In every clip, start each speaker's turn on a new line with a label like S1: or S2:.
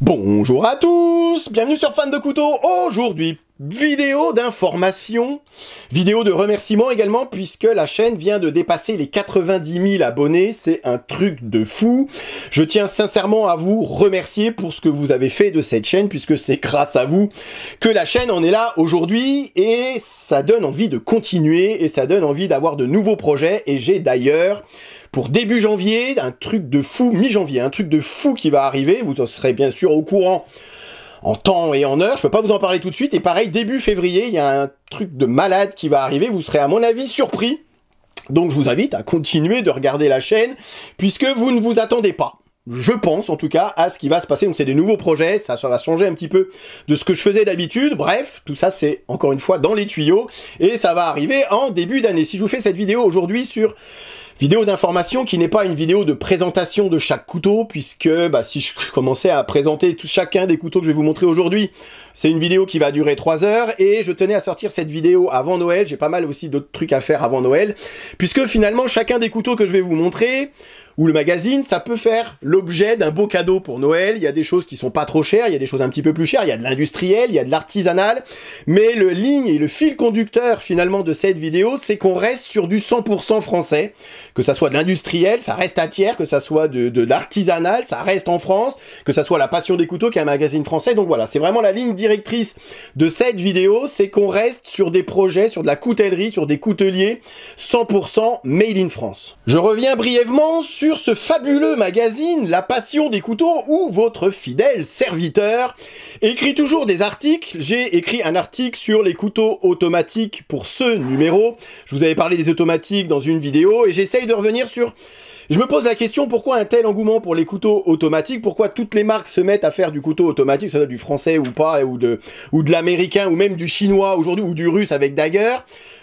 S1: Bonjour à tous, bienvenue sur Fan de Couteau. Aujourd'hui, vidéo d'information, vidéo de remerciement également, puisque la chaîne vient de dépasser les 90 000 abonnés, c'est un truc de fou. Je tiens sincèrement à vous remercier pour ce que vous avez fait de cette chaîne, puisque c'est grâce à vous que la chaîne en est là aujourd'hui, et ça donne envie de continuer, et ça donne envie d'avoir de nouveaux projets, et j'ai d'ailleurs pour début janvier, un truc de fou, mi-janvier, un truc de fou qui va arriver, vous en serez bien sûr au courant en temps et en heure. Je peux pas vous en parler tout de suite. Et pareil, début février, il y a un truc de malade qui va arriver. Vous serez à mon avis surpris. Donc je vous invite à continuer de regarder la chaîne puisque vous ne vous attendez pas. Je pense en tout cas à ce qui va se passer. Donc c'est des nouveaux projets, ça, ça va changer un petit peu de ce que je faisais d'habitude. Bref, tout ça c'est encore une fois dans les tuyaux et ça va arriver en début d'année. Si je vous fais cette vidéo aujourd'hui sur Vidéo d'information qui n'est pas une vidéo de présentation de chaque couteau, puisque bah, si je commençais à présenter tout chacun des couteaux que je vais vous montrer aujourd'hui, c'est une vidéo qui va durer 3 heures et je tenais à sortir cette vidéo avant Noël. J'ai pas mal aussi d'autres trucs à faire avant Noël. Puisque finalement, chacun des couteaux que je vais vous montrer, ou le magazine, ça peut faire l'objet d'un beau cadeau pour Noël. Il y a des choses qui sont pas trop chères, il y a des choses un petit peu plus chères, il y a de l'industriel, il y a de l'artisanal. Mais le ligne et le fil conducteur finalement de cette vidéo, c'est qu'on reste sur du 100% français. Que ça soit de l'industriel, ça reste à tiers, que ça soit de, de l'artisanal, ça reste en France, que ça soit La Passion des Couteaux qui est un magazine français. Donc voilà, c'est vraiment la ligne directrice de cette vidéo, c'est qu'on reste sur des projets, sur de la coutellerie, sur des couteliers 100% made in France. Je reviens brièvement sur ce fabuleux magazine La Passion des couteaux où votre fidèle serviteur écrit toujours des articles. J'ai écrit un article sur les couteaux automatiques pour ce numéro. Je vous avais parlé des automatiques dans une vidéo et j'essaye de revenir sur je me pose la question, pourquoi un tel engouement pour les couteaux automatiques Pourquoi toutes les marques se mettent à faire du couteau automatique, ça ce du français ou pas, ou de, ou de l'américain, ou même du chinois aujourd'hui, ou du russe avec Dagger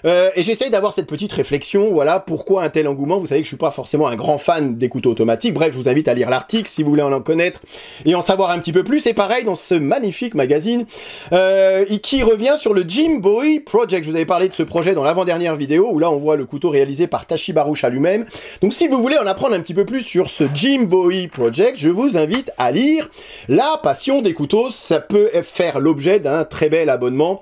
S1: euh, et j'essaye d'avoir cette petite réflexion, voilà, pourquoi un tel engouement Vous savez que je suis pas forcément un grand fan des couteaux automatiques. Bref, je vous invite à lire l'article si vous voulez en, en connaître et en savoir un petit peu plus. Et pareil, dans ce magnifique magazine, euh, qui revient sur le Jim Bowie Project. Je vous avais parlé de ce projet dans l'avant-dernière vidéo, où là, on voit le couteau réalisé par Tashi à lui-même. Donc, si vous voulez en apprendre un petit peu plus sur ce Jim Bowie Project, je vous invite à lire La passion des couteaux. Ça peut faire l'objet d'un très bel abonnement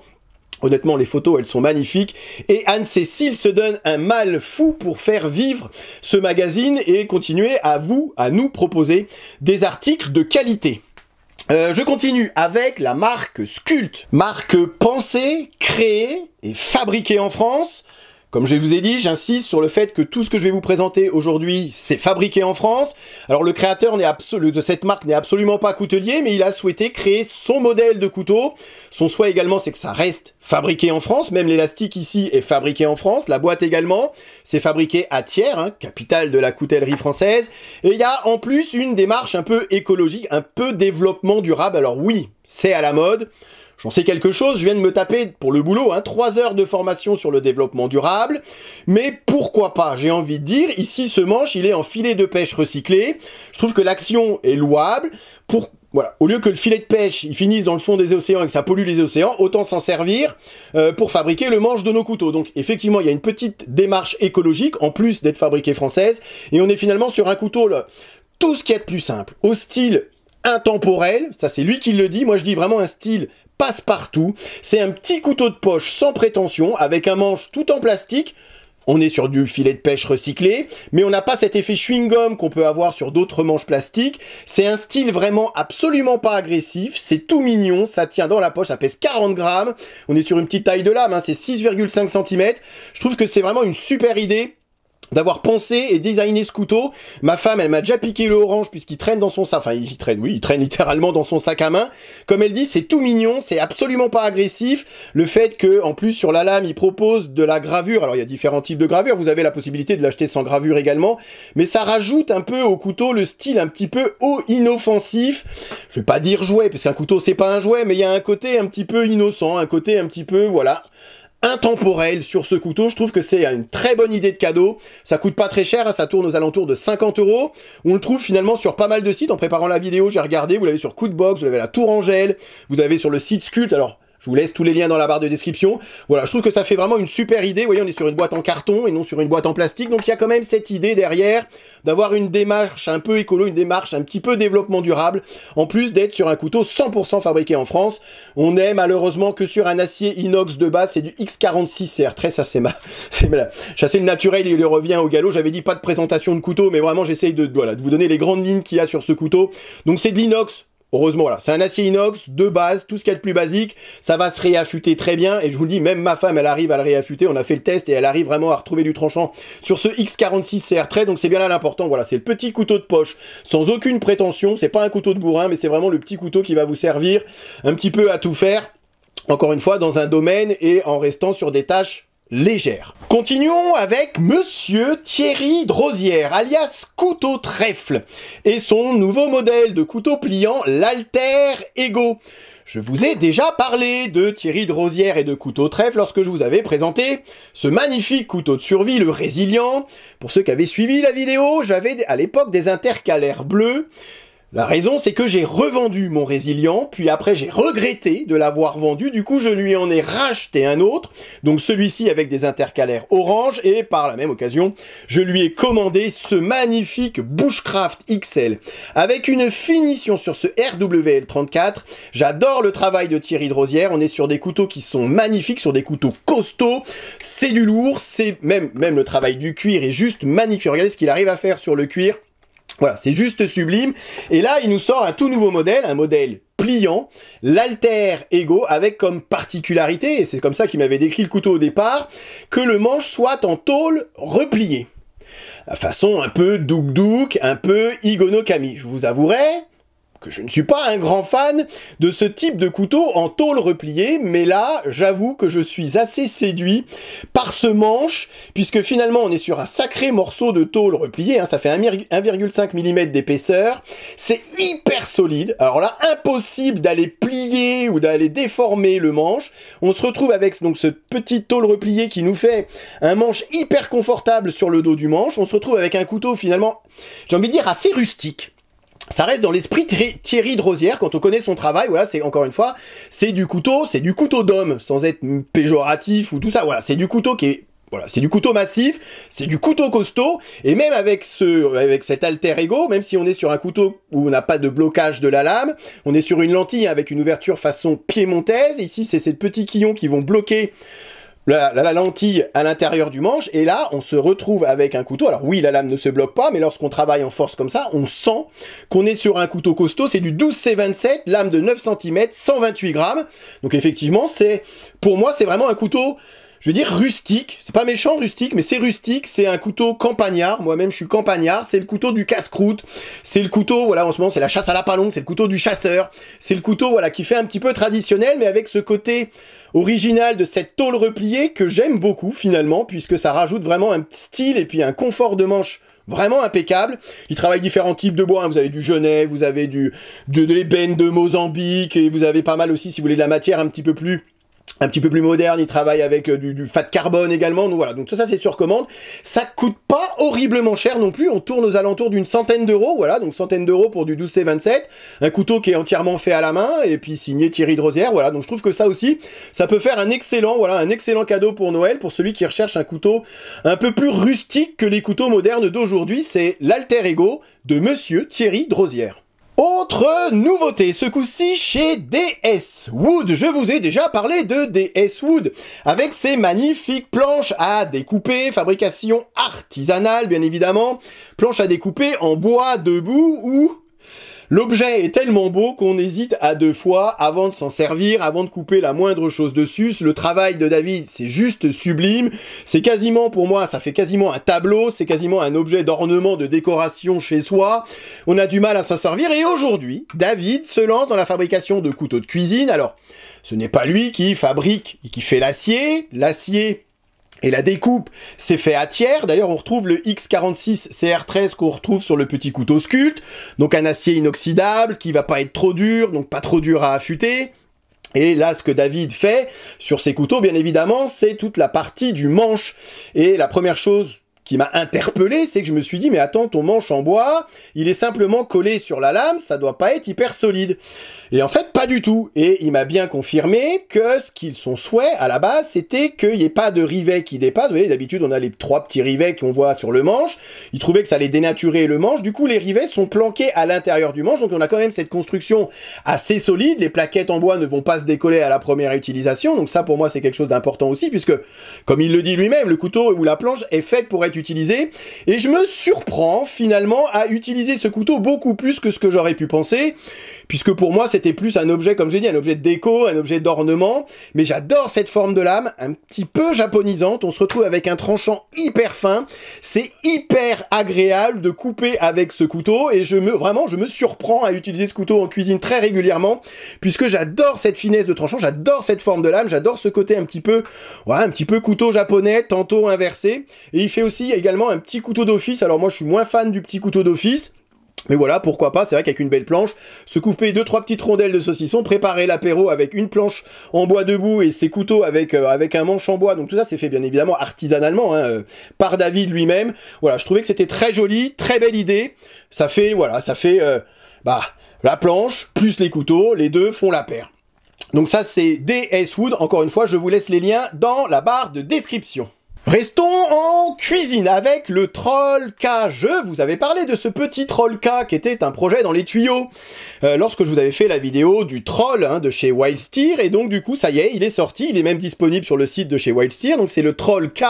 S1: Honnêtement, les photos, elles sont magnifiques. Et Anne-Cécile se donne un mal fou pour faire vivre ce magazine et continuer à vous, à nous proposer des articles de qualité. Euh, je continue avec la marque Sculpt, marque pensée, créée et fabriquée en France, comme je vous ai dit, j'insiste sur le fait que tout ce que je vais vous présenter aujourd'hui, c'est fabriqué en France. Alors le créateur de cette marque n'est absolument pas coutelier, mais il a souhaité créer son modèle de couteau. Son souhait également, c'est que ça reste fabriqué en France. Même l'élastique ici est fabriqué en France. La boîte également, c'est fabriqué à Thiers, hein, capitale de la coutellerie française. Et il y a en plus une démarche un peu écologique, un peu développement durable. Alors oui, c'est à la mode. J'en sais quelque chose, je viens de me taper pour le boulot hein, 3 heures de formation sur le développement durable, mais pourquoi pas, j'ai envie de dire, ici ce manche il est en filet de pêche recyclé, je trouve que l'action est louable, pour, voilà. Au lieu que le filet de pêche, il finisse dans le fond des océans et que ça pollue les océans, autant s'en servir euh, pour fabriquer le manche de nos couteaux. Donc effectivement, il y a une petite démarche écologique, en plus d'être fabriqué française, et on est finalement sur un couteau, là, tout ce qui est plus simple, au style intemporel, ça c'est lui qui le dit, moi je dis vraiment un style passe partout. C'est un petit couteau de poche sans prétention, avec un manche tout en plastique. On est sur du filet de pêche recyclé, mais on n'a pas cet effet chewing-gum qu'on peut avoir sur d'autres manches plastiques. C'est un style vraiment absolument pas agressif, c'est tout mignon, ça tient dans la poche, ça pèse 40 grammes. On est sur une petite taille de lame, hein, c'est 6,5 cm. Je trouve que c'est vraiment une super idée d'avoir pensé et designé ce couteau. Ma femme, elle m'a déjà piqué le orange puisqu'il traîne dans son sac. Enfin, il traîne, oui, il traîne littéralement dans son sac à main. Comme elle dit, c'est tout mignon, c'est absolument pas agressif. Le fait que, en plus, sur la lame, il propose de la gravure. Alors, il y a différents types de gravure. Vous avez la possibilité de l'acheter sans gravure également. Mais ça rajoute un peu au couteau le style un petit peu haut inoffensif. Je vais pas dire jouet, parce qu'un couteau, c'est pas un jouet, mais il y a un côté un petit peu innocent, un côté un petit peu, voilà, intemporel sur ce couteau. Je trouve que c'est une très bonne idée de cadeau. Ça coûte pas très cher, hein, ça tourne aux alentours de 50 euros. On le trouve finalement sur pas mal de sites. En préparant la vidéo, j'ai regardé, vous l'avez sur Coup vous l'avez à la Tour vous l'avez sur le site Sculpt. Alors, je vous laisse tous les liens dans la barre de description. Voilà, je trouve que ça fait vraiment une super idée. Vous voyez, on est sur une boîte en carton et non sur une boîte en plastique. Donc il y a quand même cette idée derrière d'avoir une démarche un peu écolo, une démarche un petit peu développement durable, en plus d'être sur un couteau 100% fabriqué en France. On n'est malheureusement que sur un acier inox de base, c'est du x 46 r Très ça c'est ma... Chasser le naturel, il revient au galop. J'avais dit pas de présentation de couteau, mais vraiment j'essaye de, voilà, de vous donner les grandes lignes qu'il y a sur ce couteau. Donc c'est de l'inox Heureusement, voilà, c'est un acier inox de base, tout ce qu'il y a de plus basique, ça va se réaffûter très bien. Et je vous le dis, même ma femme, elle arrive à le réaffûter. On a fait le test et elle arrive vraiment à retrouver du tranchant sur ce X46 CR 3 Donc c'est bien là l'important. Voilà, c'est le petit couteau de poche, sans aucune prétention. C'est pas un couteau de bourrin, mais c'est vraiment le petit couteau qui va vous servir un petit peu à tout faire. Encore une fois, dans un domaine et en restant sur des tâches légère. Continuons avec Monsieur Thierry Drosière, alias Couteau Trèfle, et son nouveau modèle de couteau pliant, l'Alter Ego. Je vous ai déjà parlé de Thierry Drosière et de Couteau Trèfle lorsque je vous avais présenté ce magnifique couteau de survie, le Résilient. Pour ceux qui avaient suivi la vidéo, j'avais à l'époque des intercalaires bleus la raison, c'est que j'ai revendu mon résilient, puis après j'ai regretté de l'avoir vendu, du coup je lui en ai racheté un autre, donc celui-ci avec des intercalaires orange, et par la même occasion, je lui ai commandé ce magnifique Bushcraft XL, avec une finition sur ce RWL34, j'adore le travail de Thierry Drosière, on est sur des couteaux qui sont magnifiques, sur des couteaux costauds, c'est du lourd, c'est même, même le travail du cuir est juste magnifique, regardez ce qu'il arrive à faire sur le cuir, voilà, c'est juste sublime. Et là, il nous sort un tout nouveau modèle, un modèle pliant, l'alter ego avec comme particularité, et c'est comme ça qu'il m'avait décrit le couteau au départ, que le manche soit en tôle repliée. À façon un peu douk-douk, un peu Igono Je vous avouerai, que je ne suis pas un grand fan de ce type de couteau en tôle repliée, mais là, j'avoue que je suis assez séduit par ce manche, puisque finalement on est sur un sacré morceau de tôle repliée, hein. ça fait 1,5 mm d'épaisseur, c'est hyper solide, alors là, impossible d'aller plier ou d'aller déformer le manche, on se retrouve avec donc ce petit tôle replié qui nous fait un manche hyper confortable sur le dos du manche, on se retrouve avec un couteau finalement, j'ai envie de dire, assez rustique, ça reste dans l'esprit Thierry de Rosière quand on connaît son travail. Voilà, c'est encore une fois, c'est du couteau, c'est du couteau d'homme, sans être péjoratif ou tout ça. Voilà, c'est du couteau qui est voilà, c'est du couteau massif, c'est du couteau costaud, et même avec ce, avec cet alter ego, même si on est sur un couteau où on n'a pas de blocage de la lame, on est sur une lentille avec une ouverture façon piémontaise. Ici, c'est ces petits quillons qui vont bloquer la, lentille à l'intérieur du manche, et là, on se retrouve avec un couteau. Alors oui, la lame ne se bloque pas, mais lorsqu'on travaille en force comme ça, on sent qu'on est sur un couteau costaud. C'est du 12C27, lame de 9 cm, 128 grammes. Donc effectivement, c'est pour moi, c'est vraiment un couteau je veux dire rustique, c'est pas méchant rustique, mais c'est rustique, c'est un couteau campagnard, moi-même je suis campagnard, c'est le couteau du casse-croûte, c'est le couteau, voilà en ce moment c'est la chasse à la palombe, c'est le couteau du chasseur, c'est le couteau voilà qui fait un petit peu traditionnel, mais avec ce côté original de cette tôle repliée que j'aime beaucoup finalement, puisque ça rajoute vraiment un style et puis un confort de manche vraiment impeccable. Il travaille différents types de bois. Hein. Vous avez du genêt, vous avez du, de, de l'ébène de Mozambique, et vous avez pas mal aussi, si vous voulez, de la matière un petit peu plus un petit peu plus moderne, il travaille avec euh, du, du fat carbone également, donc voilà, donc tout ça c'est sur commande, ça coûte pas horriblement cher non plus, on tourne aux alentours d'une centaine d'euros, voilà, donc centaine d'euros pour du 12C27, un couteau qui est entièrement fait à la main, et puis signé Thierry Drosière, voilà, donc je trouve que ça aussi, ça peut faire un excellent, voilà, un excellent cadeau pour Noël, pour celui qui recherche un couteau un peu plus rustique que les couteaux modernes d'aujourd'hui, c'est l'alter ego de Monsieur Thierry Drosière. Autre nouveauté, ce coup-ci chez DS Wood. Je vous ai déjà parlé de DS Wood avec ses magnifiques planches à découper, fabrication artisanale bien évidemment, planches à découper en bois debout ou L'objet est tellement beau qu'on hésite à deux fois avant de s'en servir, avant de couper la moindre chose dessus. Le travail de David, c'est juste sublime. C'est quasiment, pour moi, ça fait quasiment un tableau, c'est quasiment un objet d'ornement, de décoration chez soi. On a du mal à s'en servir et aujourd'hui, David se lance dans la fabrication de couteaux de cuisine. Alors, ce n'est pas lui qui fabrique et qui fait l'acier. L'acier, et la découpe, s'est fait à tiers. D'ailleurs, on retrouve le X46 CR13 qu'on retrouve sur le petit couteau sculpte. Donc un acier inoxydable qui va pas être trop dur, donc pas trop dur à affûter. Et là, ce que David fait sur ses couteaux, bien évidemment, c'est toute la partie du manche. Et la première chose qui m'a interpellé, c'est que je me suis dit, mais attends, ton manche en bois, il est simplement collé sur la lame, ça doit pas être hyper solide. Et en fait, pas du tout. Et il m'a bien confirmé que ce qu'ils son souhait à la base, c'était qu'il n'y ait pas de rivet qui dépasse. Vous voyez, d'habitude, on a les trois petits rivets qu'on voit sur le manche. Il trouvait que ça allait dénaturer le manche. Du coup, les rivets sont planqués à l'intérieur du manche. Donc, on a quand même cette construction assez solide. Les plaquettes en bois ne vont pas se décoller à la première utilisation. Donc, ça, pour moi, c'est quelque chose d'important aussi, puisque, comme il le dit lui-même, le couteau ou la planche est faite pour être utilisé. Et je me surprends finalement à utiliser ce couteau beaucoup plus que ce que j'aurais pu penser, puisque pour moi c'était plus un objet, comme j'ai dit, un objet de déco, un objet d'ornement. Mais j'adore cette forme de lame, un petit peu japonisante. On se retrouve avec un tranchant hyper fin. C'est hyper agréable de couper avec ce couteau et je me vraiment je me surprends à utiliser ce couteau en cuisine très régulièrement puisque j'adore cette finesse de tranchant, j'adore cette forme de lame, j'adore ce côté un petit peu voilà, un petit peu couteau japonais tantôt inversé et il fait aussi également un petit couteau d'office. Alors moi, je suis moins fan du petit couteau d'office. Mais voilà, pourquoi pas, c'est vrai qu'avec une belle planche, se couper deux trois petites rondelles de saucisson, préparer l'apéro avec une planche en bois debout et ses couteaux avec euh, avec un manche en bois. Donc tout ça c'est fait bien évidemment artisanalement hein, euh, par David lui-même. Voilà, je trouvais que c'était très joli, très belle idée. Ça fait voilà, ça fait euh, bah la planche plus les couteaux, les deux font la paire. Donc ça c'est DS Wood, encore une fois, je vous laisse les liens dans la barre de description. Restons en cuisine avec le troll K. Je vous avais parlé de ce petit troll K qui était un projet dans les tuyaux euh, lorsque je vous avais fait la vidéo du troll hein, de chez Wildsteer et donc du coup ça y est, il est sorti, il est même disponible sur le site de chez Wildsteer donc c'est le troll K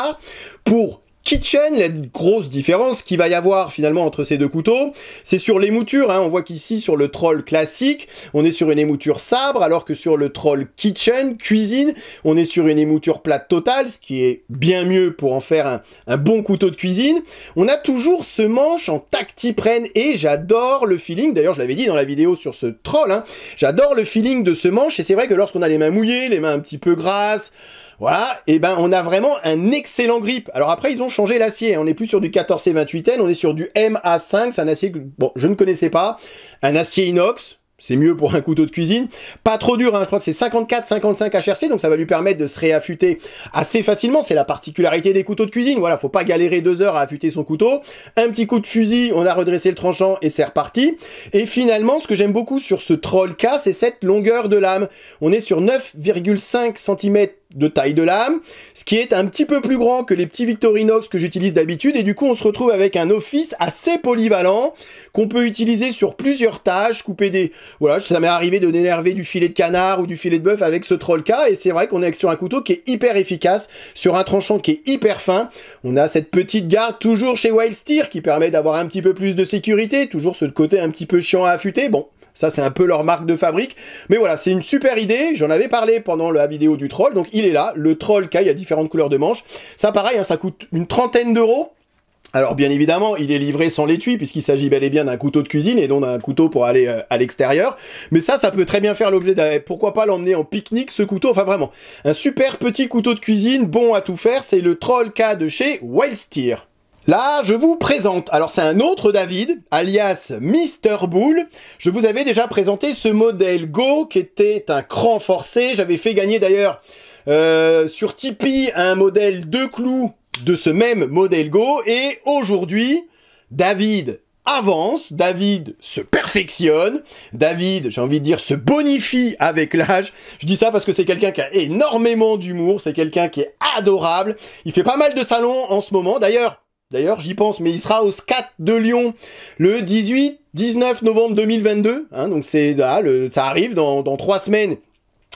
S1: pour Kitchen, la grosse différence qu'il va y avoir finalement entre ces deux couteaux, c'est sur les moutures. Hein. On voit qu'ici, sur le troll classique, on est sur une émouture sabre, alors que sur le troll kitchen, cuisine, on est sur une émouture plate totale, ce qui est bien mieux pour en faire un, bon couteau de cuisine. On a toujours ce manche en tactiprène et j'adore le feeling. D'ailleurs, je l'avais dit dans la vidéo sur ce troll, hein. j'adore le feeling de ce manche et c'est vrai que lorsqu'on a les mains mouillées, les mains un petit peu grasses, voilà, et eh ben on a vraiment un excellent grip. Alors après ils ont changé l'acier, hein. on n'est plus sur du 14C28N, on est sur du MA5, c'est un acier que bon, je ne connaissais pas, un acier inox, c'est mieux pour un couteau de cuisine. Pas trop dur, hein, je crois que c'est 54-55 HRC, donc ça va lui permettre de se réaffûter assez facilement. C'est la particularité des couteaux de cuisine. Voilà, faut pas galérer deux heures à affûter son couteau. Un petit coup de fusil, on a redressé le tranchant et c'est reparti. Et finalement, ce que j'aime beaucoup sur ce Troll K, c'est cette longueur de lame. On est sur 9,5 cm de taille de lame, ce qui est un petit peu plus grand que les petits Victorinox que j'utilise d'habitude, et du coup on se retrouve avec un office assez polyvalent, qu'on peut utiliser sur plusieurs tâches, couper des... Voilà, ça m'est arrivé de dénerver du filet de canard ou du filet de bœuf avec ce Trollka, et c'est vrai qu'on est sur un couteau qui est hyper efficace, sur un tranchant qui est hyper fin, on a cette petite garde toujours chez Steer qui permet d'avoir un petit peu plus de sécurité, toujours ce côté un petit peu chiant à affûter, bon, ça, c'est un peu leur marque de fabrique. Mais voilà, c'est une super idée. J'en avais parlé pendant la vidéo du troll. Donc, il est là. Le troll K, y a différentes couleurs de manches. Ça, pareil, hein, ça coûte une trentaine d'euros. Alors bien évidemment, il est livré sans l'étui puisqu'il s'agit bel et bien d'un couteau de cuisine et non d'un couteau pour aller euh, à l'extérieur. Mais ça, ça peut très bien faire l'objet d'un... Pourquoi pas l'emmener en pique-nique, ce couteau Enfin vraiment, un super petit couteau de cuisine, bon à tout faire, c'est le Troll K de chez Wildsteer. Là, je vous présente, alors c'est un autre David, alias Mr. Bull. Je vous avais déjà présenté ce modèle Go qui était un cran forcé. J'avais fait gagner d'ailleurs euh, sur Tipeee un modèle de clous de ce même modèle Go. Et aujourd'hui, David avance, David se perfectionne, David, j'ai envie de dire, se bonifie avec l'âge. Je dis ça parce que c'est quelqu'un qui a énormément d'humour, c'est quelqu'un qui est adorable. Il fait pas mal de salons en ce moment. D'ailleurs, D'ailleurs, j'y pense, mais il sera au SCAT de Lyon le 18, 19 novembre 2022. Hein, donc c'est ça arrive dans, trois semaines.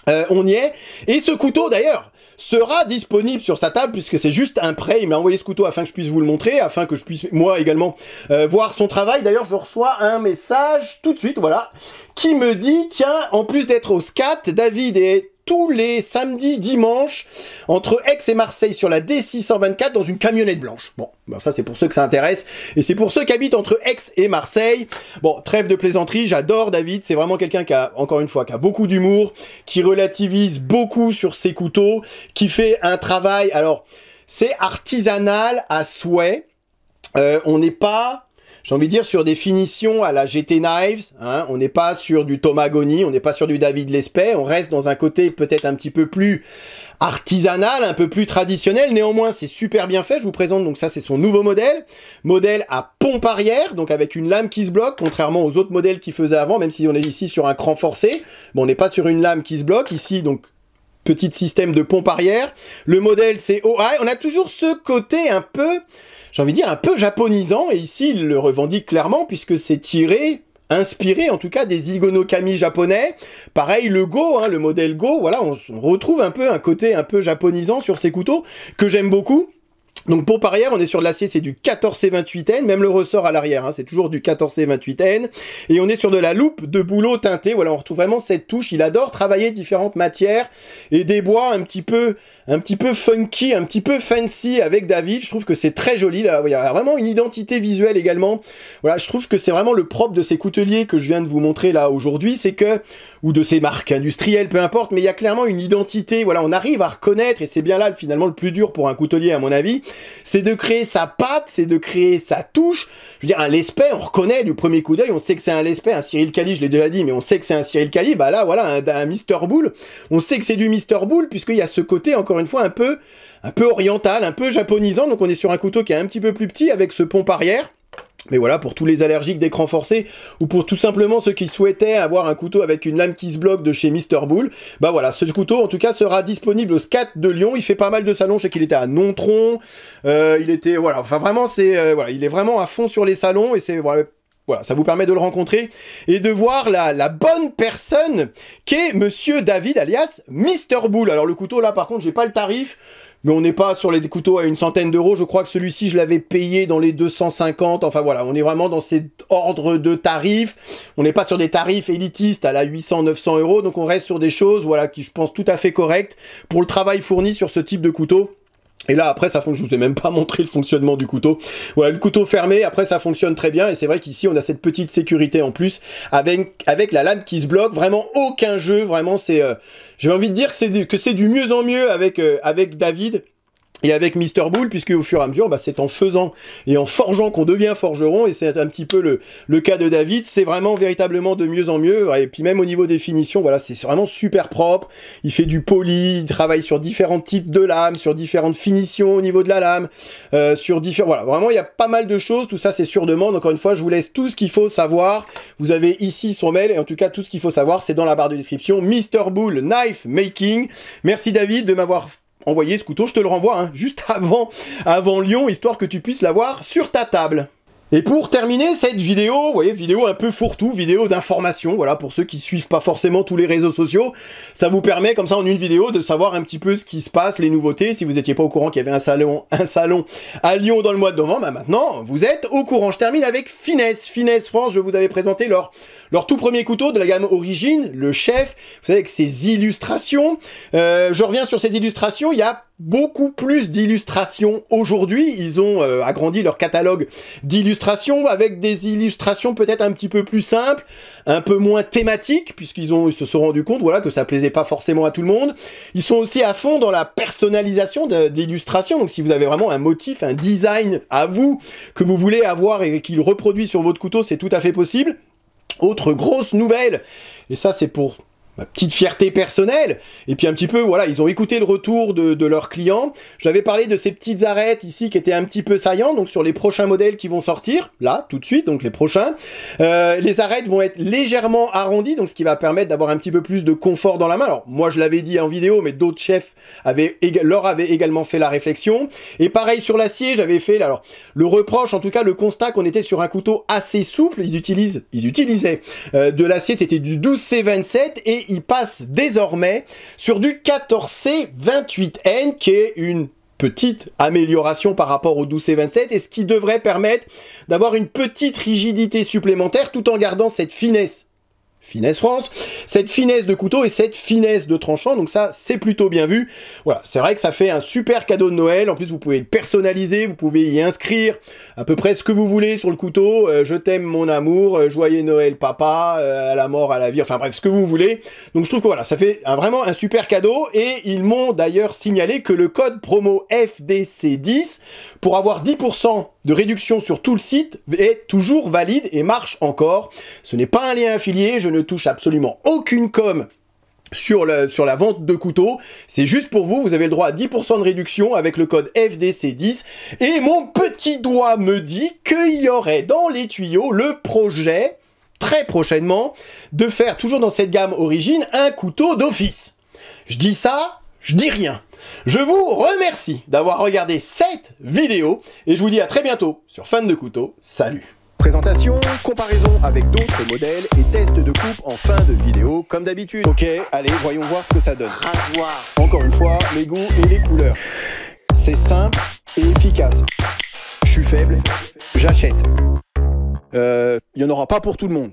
S1: Euh, on y est. Et ce couteau, d'ailleurs, sera disponible sur sa table puisque c'est juste un prêt. Il m'a envoyé ce couteau afin que je puisse vous le montrer, afin que je puisse moi également euh, voir son travail. D'ailleurs, je reçois un message tout de suite, voilà, qui me dit tiens, en plus d'être au SCAT, David est tous les samedis, dimanches, entre Aix et Marseille sur la D624 dans une camionnette blanche. Bon, ben ça c'est pour ceux que ça intéresse, et c'est pour ceux qui habitent entre Aix et Marseille. Bon, trêve de plaisanterie, j'adore David, c'est vraiment quelqu'un qui a, encore une fois, qui a beaucoup d'humour, qui relativise beaucoup sur ses couteaux, qui fait un travail, alors, c'est artisanal à souhait, euh, on n'est pas j'ai envie de dire, sur des finitions à la GT Knives. Hein, on n'est pas sur du Tomagoni, on n'est pas sur du David Lespet. On reste dans un côté peut-être un petit peu plus artisanal, un peu plus traditionnel. Néanmoins, c'est super bien fait. Je vous présente donc ça, c'est son nouveau modèle. Modèle à pompe arrière, donc avec une lame qui se bloque, contrairement aux autres modèles qu'il faisait avant, même si on est ici sur un cran forcé. Bon, on n'est pas sur une lame qui se bloque. Ici, donc, petit système de pompe arrière. Le modèle, c'est OI. On a toujours ce côté un peu j'ai envie de dire, un peu japonisant, et ici il le revendique clairement, puisque c'est tiré, inspiré en tout cas des Igonokami japonais. Pareil, le Go, hein, le modèle Go, voilà, on, on retrouve un peu un côté un peu japonisant sur ces couteaux, que j'aime beaucoup. Donc pour parier, on est sur de l'acier, c'est du 14C28N, même le ressort à l'arrière, hein, c'est toujours du 14C28N. Et on est sur de la loupe de boulot teinté, voilà, on retrouve vraiment cette touche. Il adore travailler différentes matières et des bois un petit peu, un petit peu funky, un petit peu fancy avec David. Je trouve que c'est très joli, là, il y a vraiment une identité visuelle également. Voilà, je trouve que c'est vraiment le propre de ces couteliers que je viens de vous montrer là aujourd'hui, c'est que, ou de ces marques industrielles, peu importe, mais il y a clairement une identité, voilà, on arrive à reconnaître, et c'est bien là finalement le plus dur pour un coutelier à mon avis, c'est de créer sa patte, c'est de créer sa touche. Je veux dire, un l'espèce, on reconnaît du premier coup d'œil, on sait que c'est un l'espèce, un Cyril Kali je l'ai déjà dit, mais on sait que c'est un Cyril Kali, bah là, voilà, un, Mr Bull, on sait que c'est du Mr Bull, puisqu'il y a ce côté, encore une fois, un peu, un peu oriental, un peu japonisant, donc on est sur un couteau qui est un petit peu plus petit, avec ce pont arrière, mais voilà, pour tous les allergiques d'écran forcé, ou pour tout simplement ceux qui souhaitaient avoir un couteau avec une lame qui se bloque de chez Mr. Bull, bah voilà, ce couteau en tout cas sera disponible au SCAT de Lyon. Il fait pas mal de salons, je sais qu'il était à Nontron, euh, il était, voilà, enfin vraiment, c'est, euh, voilà, il est vraiment à fond sur les salons et c'est, voilà, ça vous permet de le rencontrer et de voir la, bonne personne qu'est Monsieur David, alias Mr. Bull. Alors le couteau là, par contre, j'ai pas le tarif mais on n'est pas sur les couteaux à une centaine d'euros. Je crois que celui-ci, je l'avais payé dans les 250. Enfin voilà, on est vraiment dans cet ordre de tarifs. On n'est pas sur des tarifs élitistes à la 800, 900 euros. Donc on reste sur des choses, voilà, qui je pense tout à fait correctes pour le travail fourni sur ce type de couteau. Et là, après, ça fonctionne. Je vous ai même pas montré le fonctionnement du couteau. Voilà, le couteau fermé. Après, ça fonctionne très bien. Et c'est vrai qu'ici, on a cette petite sécurité en plus avec, avec la lame qui se bloque. Vraiment, aucun jeu. Vraiment, c'est, euh, j'ai envie de dire que c'est du, que c'est du mieux en mieux avec, euh, avec David et avec Mr. Bull, puisque au fur et à mesure, bah, c'est en faisant et en forgeant qu'on devient forgeron, et c'est un petit peu le, le cas de David, c'est vraiment véritablement de mieux en mieux, et puis même au niveau des finitions, voilà, c'est vraiment super propre, il fait du poli, il travaille sur différents types de lames, sur différentes finitions au niveau de la lame, euh, sur différents... Voilà, vraiment, il y a pas mal de choses, tout ça c'est sur demande, encore une fois, je vous laisse tout ce qu'il faut savoir, vous avez ici son mail, et en tout cas, tout ce qu'il faut savoir, c'est dans la barre de description, Mr. Bull Knife Making, merci David de m'avoir Envoyez ce couteau, je te le renvoie, hein, juste avant, avant Lyon, histoire que tu puisses l'avoir sur ta table. Et pour terminer cette vidéo, vous voyez, vidéo un peu fourre-tout, vidéo d'information, voilà, pour ceux qui suivent pas forcément tous les réseaux sociaux, ça vous permet comme ça en une vidéo de savoir un petit peu ce qui se passe, les nouveautés, si vous n'étiez pas au courant qu'il y avait un salon, un salon à Lyon dans le mois de novembre, bah maintenant vous êtes au courant. Je termine avec Finesse, Finesse France, je vous avais présenté leur, leur tout premier couteau de la gamme Origine, le chef, vous savez, avec ses illustrations. Euh, je reviens sur ces illustrations, il y a beaucoup plus d'illustrations aujourd'hui. Ils ont euh, agrandi leur catalogue d'illustrations avec des illustrations peut-être un petit peu plus simples, un peu moins thématiques, puisqu'ils se sont rendus compte voilà, que ça plaisait pas forcément à tout le monde. Ils sont aussi à fond dans la personnalisation d'illustrations. Donc si vous avez vraiment un motif, un design à vous que vous voulez avoir et qu'il reproduit sur votre couteau, c'est tout à fait possible. Autre grosse nouvelle, et ça c'est pour ma petite fierté personnelle. Et puis un petit peu, voilà, ils ont écouté le retour de, de leurs clients. J'avais parlé de ces petites arêtes ici qui étaient un petit peu saillantes, donc sur les prochains modèles qui vont sortir, là, tout de suite, donc les prochains. Euh, les arêtes vont être légèrement arrondies, donc ce qui va permettre d'avoir un petit peu plus de confort dans la main. Alors, moi, je l'avais dit en vidéo, mais d'autres chefs avaient leur avaient également fait la réflexion. Et pareil sur l'acier, j'avais fait, alors, le reproche, en tout cas, le constat qu'on était sur un couteau assez souple. Ils utilisent, ils utilisaient euh, de l'acier, c'était du 12C27 et il passe désormais sur du 14C28N qui est une petite amélioration par rapport au 12C27 et ce qui devrait permettre d'avoir une petite rigidité supplémentaire tout en gardant cette finesse Finesse France, cette finesse de couteau et cette finesse de tranchant, donc ça c'est plutôt bien vu. Voilà, c'est vrai que ça fait un super cadeau de Noël, en plus vous pouvez le personnaliser, vous pouvez y inscrire à peu près ce que vous voulez sur le couteau, euh, je t'aime mon amour, euh, joyeux Noël papa, euh, à la mort, à la vie, enfin bref, ce que vous voulez. Donc je trouve que voilà, ça fait vraiment un super cadeau et ils m'ont d'ailleurs signalé que le code promo FDC10 pour avoir 10% de réduction sur tout le site est toujours valide et marche encore. Ce n'est pas un lien affilié, je ne touche absolument aucune com sur, sur la vente de couteaux. C'est juste pour vous, vous avez le droit à 10% de réduction avec le code FDC10. Et mon petit doigt me dit qu'il y aurait dans les tuyaux le projet, très prochainement, de faire toujours dans cette gamme origine un couteau d'office. Je dis ça, je dis rien. Je vous remercie d'avoir regardé cette vidéo et je vous dis à très bientôt sur Fan de Couteau. Salut Présentation, comparaison avec d'autres modèles et test de coupe en fin de vidéo comme d'habitude. Ok, allez, voyons voir ce que ça donne. voir Encore une fois, les goûts et les couleurs. C'est simple et efficace. Je suis faible, j'achète. Euh, il n'y en aura pas pour tout le monde.